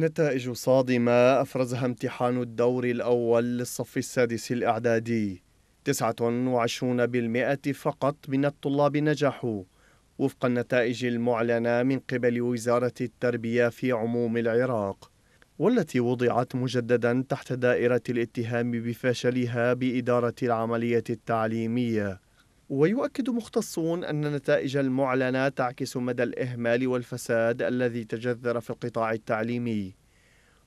نتائج صادمة أفرزها امتحان الدور الأول للصف السادس الإعدادي 29% فقط من الطلاب نجحوا وفق النتائج المعلنة من قبل وزارة التربية في عموم العراق والتي وضعت مجددا تحت دائرة الاتهام بفشلها بإدارة العملية التعليمية ويؤكد مختصون أن نتائج المعلنة تعكس مدى الإهمال والفساد الذي تجذر في القطاع التعليمي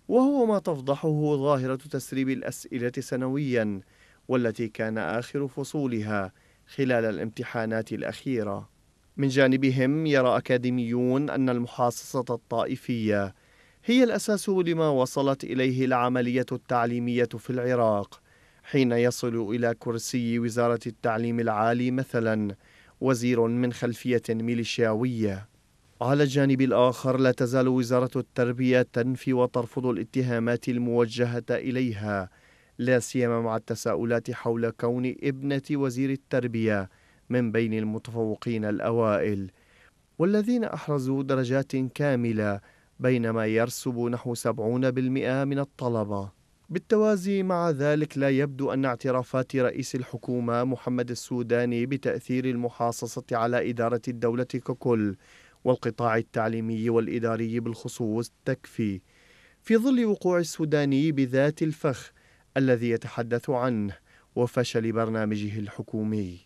وهو ما تفضحه ظاهرة تسريب الأسئلة سنويا والتي كان آخر فصولها خلال الامتحانات الأخيرة من جانبهم يرى أكاديميون أن المحاصصة الطائفية هي الأساس لما وصلت إليه العملية التعليمية في العراق حين يصل إلى كرسي وزارة التعليم العالي مثلا وزير من خلفية ميليشياوية على الجانب الآخر لا تزال وزارة التربية تنفي وترفض الاتهامات الموجهة إليها لا سيما مع التساؤلات حول كون ابنة وزير التربية من بين المتفوقين الأوائل والذين أحرزوا درجات كاملة بينما يرسب نحو 70% من الطلبة بالتوازي مع ذلك لا يبدو أن اعترافات رئيس الحكومة محمد السوداني بتأثير المحاصصة على إدارة الدولة ككل والقطاع التعليمي والإداري بالخصوص تكفي في ظل وقوع السوداني بذات الفخ الذي يتحدث عنه وفشل برنامجه الحكومي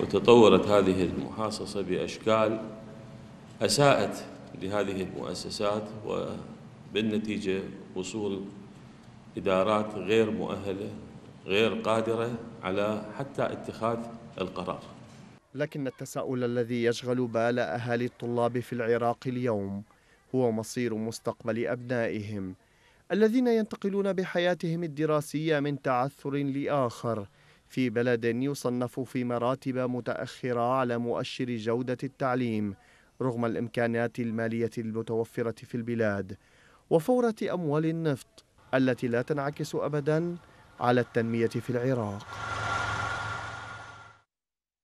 وتطورت هذه المحاصصة بأشكال أساءت لهذه المؤسسات وبالنتيجة وصول إدارات غير مؤهلة غير قادرة على حتى اتخاذ القرار لكن التساؤل الذي يشغل بال أهالي الطلاب في العراق اليوم هو مصير مستقبل أبنائهم الذين ينتقلون بحياتهم الدراسية من تعثر لآخر في بلد يصنف في مراتب متأخرة على مؤشر جودة التعليم رغم الإمكانات المالية المتوفرة في البلاد وفورة أموال النفط التي لا تنعكس أبدا على التنمية في العراق